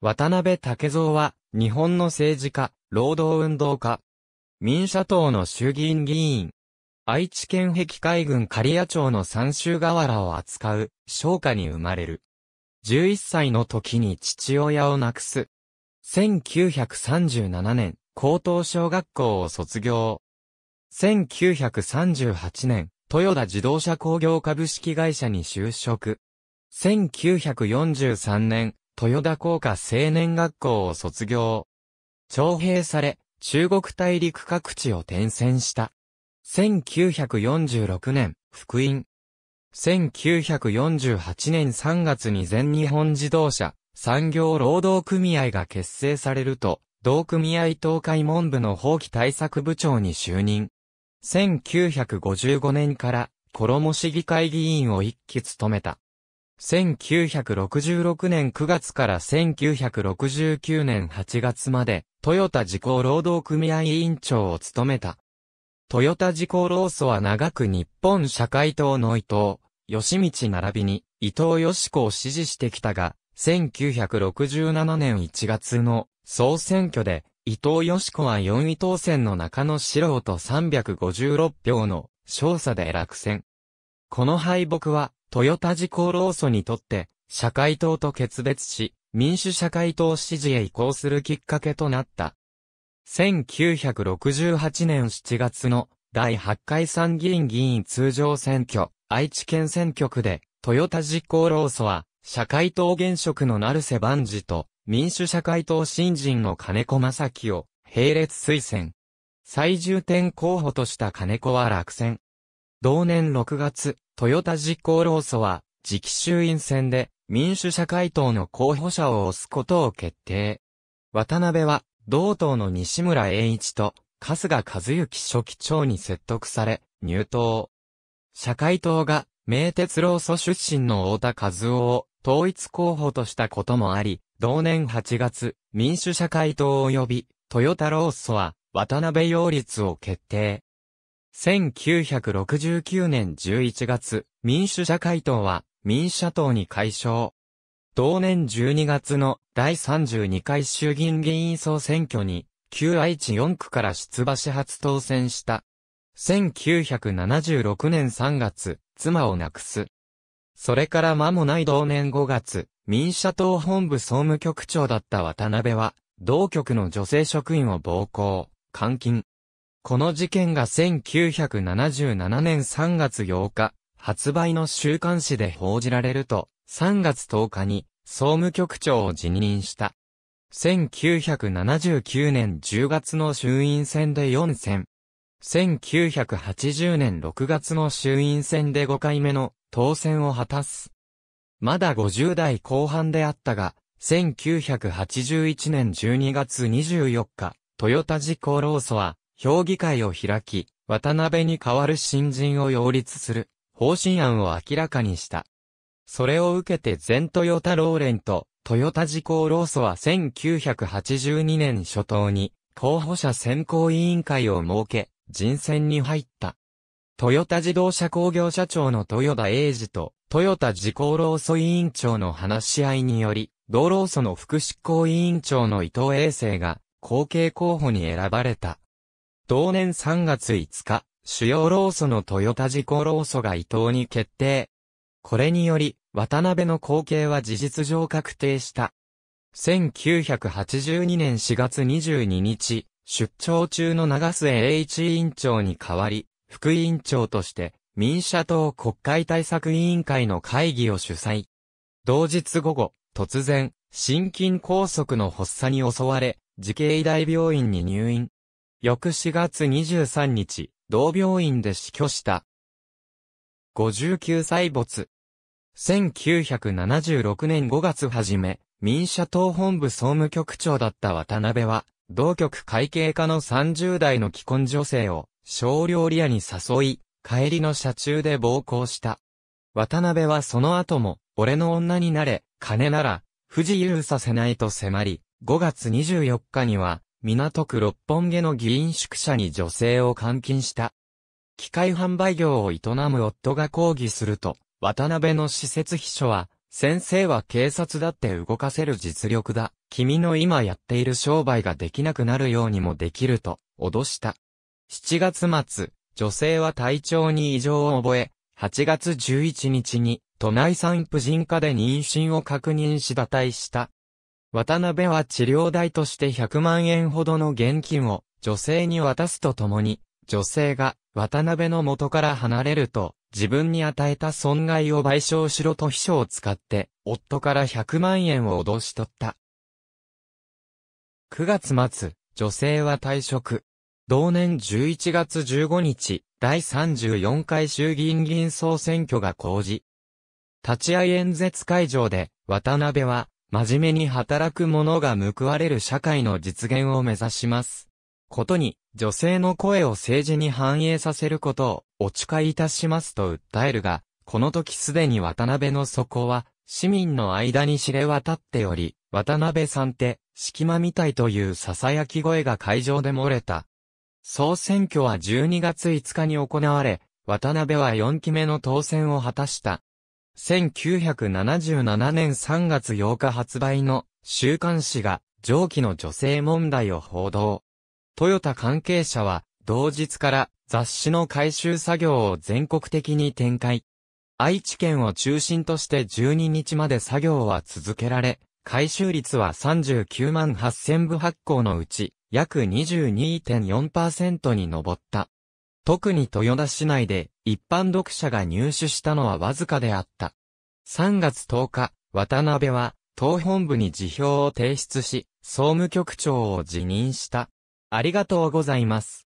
渡辺武蔵は、日本の政治家、労働運動家、民社党の衆議院議員、愛知県壁海軍刈谷町の三州河原を扱う、商家に生まれる。11歳の時に父親を亡くす。1937年、高等小学校を卒業。1938年、豊田自動車工業株式会社に就職。1943年、豊田工科青年学校を卒業。徴兵され、中国大陸各地を転戦した。1946年、福音。1948年3月に全日本自動車産業労働組合が結成されると、同組合東海文部の法規対策部長に就任。1955年から、衣市議会議員を一期務めた。1966年9月から1969年8月まで、トヨタ自公労働組合委員長を務めた。トヨタ自公労組は長く日本社会党の伊藤、義道並びに伊藤義子を支持してきたが、1967年1月の総選挙で、伊藤義子は4位当選の中野四郎と356票の少佐で落選。この敗北は、トヨタ自公労組にとって、社会党と決別し、民主社会党支持へ移行するきっかけとなった。1968年7月の第8回参議院議員通常選挙、愛知県選挙区で、トヨタ実行労組は、社会党現職の成瀬万事と、民主社会党新人の金子正樹を、並列推薦。最重点候補とした金子は落選。同年6月、トヨタ実行労組は、次期衆院選で民主社会党の候補者を推すことを決定。渡辺は、同党の西村栄一と、春日和幸書記長に説得され、入党。社会党が、名鉄労組出身の太田和夫を統一候補としたこともあり、同年8月、民主社会党及び、トヨタ労組は、渡辺擁立を決定。1969年11月、民主社会党は民社党に解消。同年12月の第32回衆議院議員総選挙に、旧愛知4区から出馬し初当選した。1976年3月、妻を亡くす。それから間もない同年5月、民社党本部総務局長だった渡辺は、同局の女性職員を暴行、監禁、この事件が1977年3月8日、発売の週刊誌で報じられると、3月10日に総務局長を辞任した。1979年10月の衆院選で4選。1980年6月の衆院選で5回目の当選を果たす。まだ50代後半であったが、1981年12月24日、トヨタ事故労組は、評議会を開き、渡辺に代わる新人を擁立する方針案を明らかにした。それを受けて全トヨタローレンとトヨタ自公労組は1982年初頭に候補者選考委員会を設け、人選に入った。トヨタ自動車工業社長の豊田英二と豊田自公労組委員長の話し合いにより、道労組の副執行委員長の伊藤英生が後継候補に選ばれた。同年3月5日、主要労組の豊田事故労組が伊藤に決定。これにより、渡辺の後継は事実上確定した。1982年4月22日、出張中の長瀬栄一委員長に代わり、副委員長として、民社党国会対策委員会の会議を主催。同日午後、突然、心筋梗塞の発作に襲われ、慈恵医大病院に入院。翌4月23日、同病院で死去した。59歳没。1976年5月初め、民社党本部総務局長だった渡辺は、同局会計課の30代の既婚女性を、少量リアに誘い、帰りの車中で暴行した。渡辺はその後も、俺の女になれ、金なら、不自由させないと迫り、5月24日には、港区六本木の議員宿舎に女性を監禁した。機械販売業を営む夫が抗議すると、渡辺の施設秘書は、先生は警察だって動かせる実力だ。君の今やっている商売ができなくなるようにもできると、脅した。7月末、女性は体調に異常を覚え、8月11日に、都内産婦人科で妊娠を確認し堕胎した。渡辺は治療代として100万円ほどの現金を女性に渡すとともに、女性が渡辺の元から離れると、自分に与えた損害を賠償しろと秘書を使って、夫から100万円を脅し取った。9月末、女性は退職。同年11月15日、第34回衆議院議員総選挙が公示。立ち会い演説会場で、渡辺は、真面目に働く者が報われる社会の実現を目指します。ことに、女性の声を政治に反映させることをお誓いいたしますと訴えるが、この時すでに渡辺の底は、市民の間に知れ渡っており、渡辺さんって、隙間みたいという囁き声が会場で漏れた。総選挙は12月5日に行われ、渡辺は4期目の当選を果たした。1977年3月8日発売の週刊誌が上記の女性問題を報道。トヨタ関係者は同日から雑誌の回収作業を全国的に展開。愛知県を中心として12日まで作業は続けられ、回収率は39万8000部発行のうち、約22.4%に上った。特に豊田市内で一般読者が入手したのはわずかであった。3月10日、渡辺は、党本部に辞表を提出し、総務局長を辞任した。ありがとうございます。